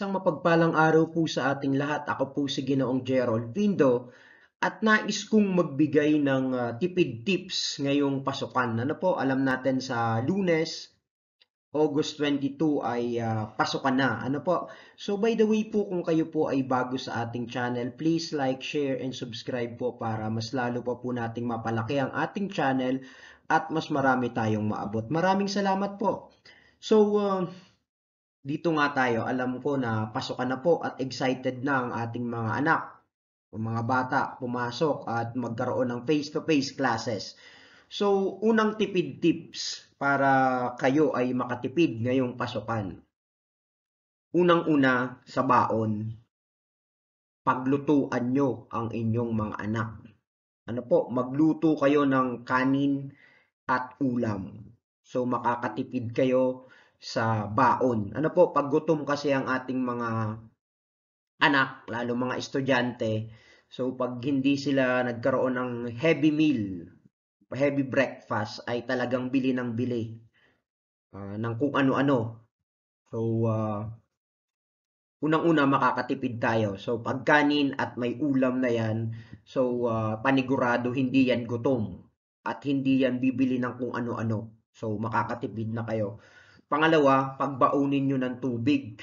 Isang mapagpalang araw po sa ating lahat. Ako po si Ginoong Gerald Vindo at nais kong magbigay ng uh, tipid tips ngayong pasukan. Ano po, alam natin sa lunes, August 22 ay uh, pasukan na. Ano po? So by the way po, kung kayo po ay bago sa ating channel, please like, share, and subscribe po para mas lalo pa po nating mapalaki ang ating channel at mas marami tayong maabot. Maraming salamat po. So, uh, dito nga tayo, alam ko na pasok na po at excited na ang ating mga anak o mga bata pumasok at magkaroon ng face-to-face classes. So, unang tipid tips para kayo ay makatipid ngayong pasukan. Unang-una sa baon, paglutuan nyo ang inyong mga anak. Ano po, magluto kayo ng kanin at ulam. So, makakatipid kayo sa baon. Ano po, pag gutom kasi ang ating mga anak, lalo mga estudyante, so pag hindi sila nagkaroon ng heavy meal, heavy breakfast, ay talagang bili ng bili uh, ng kung ano-ano. So, uh, unang-una makakatipid tayo. So, pagkanin at may ulam na yan, so uh, panigurado hindi yan gutom at hindi yan bibili ng kung ano-ano. So, makakatipid na kayo. Pangalawa, pagbaunin nyo ng tubig.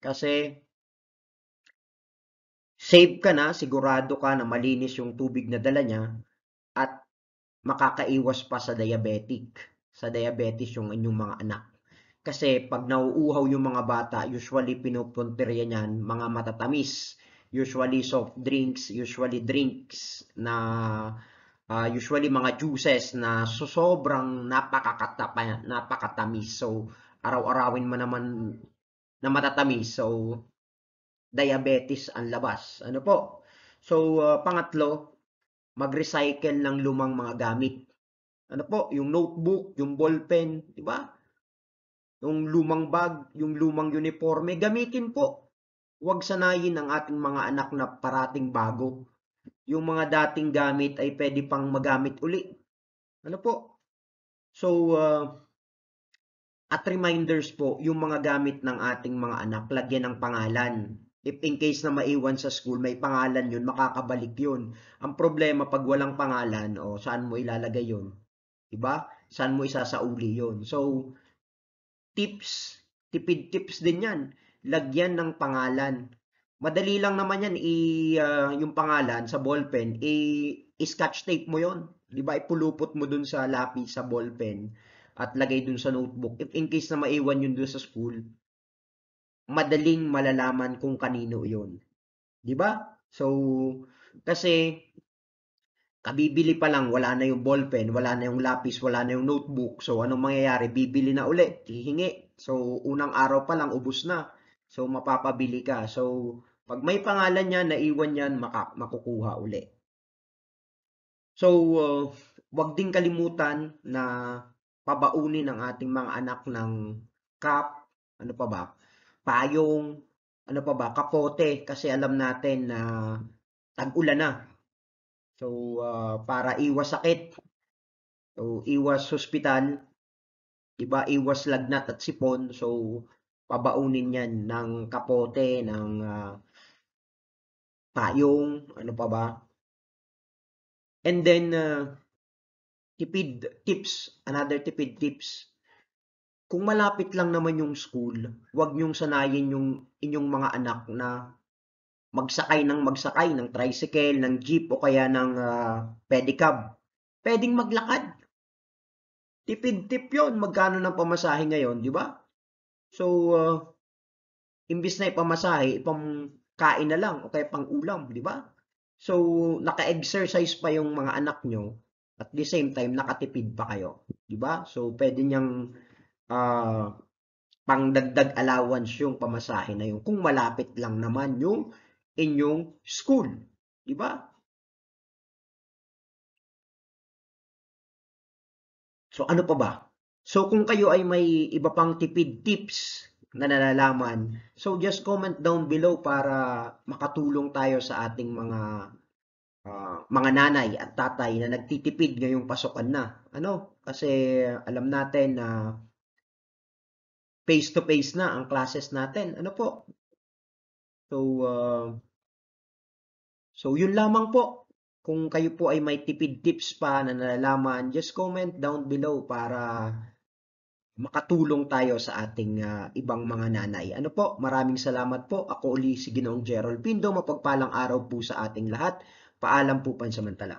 Kasi, safe ka na, sigurado ka na malinis yung tubig na dala niya at makakaiwas pa sa diabetic. Sa diabetes yung inyong mga anak. Kasi pag nauuhaw yung mga bata, usually pinupuntirya niyan mga matatamis. Usually soft drinks, usually drinks na uh, usually mga juices na sobrang napakakatapa, napakatamis. So, araw-arawin mo naman na matatamis. So, diabetes ang labas. Ano po? So, uh, pangatlo, mag-recycle ng lumang mga gamit. Ano po? Yung notebook, yung ballpen, di ba? Yung lumang bag, yung lumang uniforme, gamitin po. Huwag sanayin ang ating mga anak na parating bago yung mga dating gamit ay pwede pang magamit uli. Ano po? So, uh, at reminders po, yung mga gamit ng ating mga anak, lagyan ng pangalan. If in case na maiwan sa school, may pangalan yun, makakabalik yun. Ang problema, pag walang pangalan, o oh, saan mo ilalagay yun? Diba? Saan mo isasauli yun? So, tips, tipid tips din yan. Lagyan ng pangalan madali lang naman yan i uh, yung pangalan sa ballpen i-scotch tape mo yon di ba ipulupot mo dun sa lapis sa ballpen at lagay dun sa notebook if in case na maiwan yun dun sa school madaling malalaman kung kanino yon di ba so kasi kabibili pa lang wala na yung ballpen wala na yung lapis wala na yung notebook so anong mangyayari bibili na uli hihingi so unang araw pa lang ubos na So, mapapabili ka. So, pag may pangalan niya, naiwan yan, makukuha uli. So, uh, wag din kalimutan na pabaunin ang ating mga anak ng cup, ano pa ba, payong, ano pa ba, kapote, kasi alam natin na tag-ulan na. So, uh, para iwas sakit, so, iwas hospital, iba iwas lagnat at sipon. So, pabaunin yan ng kapote, ng uh, payong, ano pa ba. And then, uh, tipid tips, another tipid tips. Kung malapit lang naman yung school, huwag nyong sanayin yung inyong mga anak na magsakay ng magsakay ng tricycle, ng jeep o kaya ng uh, pedicab. Pwedeng maglakad. Tipid tip 'yon, magkano ng pamasahe ngayon, di ba? So, uh, imbis na ipamasahe, ipamkain na lang o kaya pang di ba? So, naka-exercise pa yung mga anak nyo at the same time, nakatipid pa kayo. Di ba? So, pwede niyang uh, pangdagdag allowance yung pamasahe na yun kung malapit lang naman yung inyong school. Di ba? So, ano pa ba? So kung kayo ay may iba pang tipid tips na nalalaman, so just comment down below para makatulong tayo sa ating mga uh, mga nanay at tatay na nagtitipid ngayong pasukan na. Ano? Kasi alam natin na face to face na ang classes natin. Ano po? So uh, So yun lamang po. Kung kayo po ay may tipid tips pa na nalalaman, just comment down below para makatulong tayo sa ating uh, ibang mga nanay. Ano po, maraming salamat po. Ako uli si Ginoong Gerald Pindo. Mapagpalang araw po sa ating lahat. Paalam po pansamantala.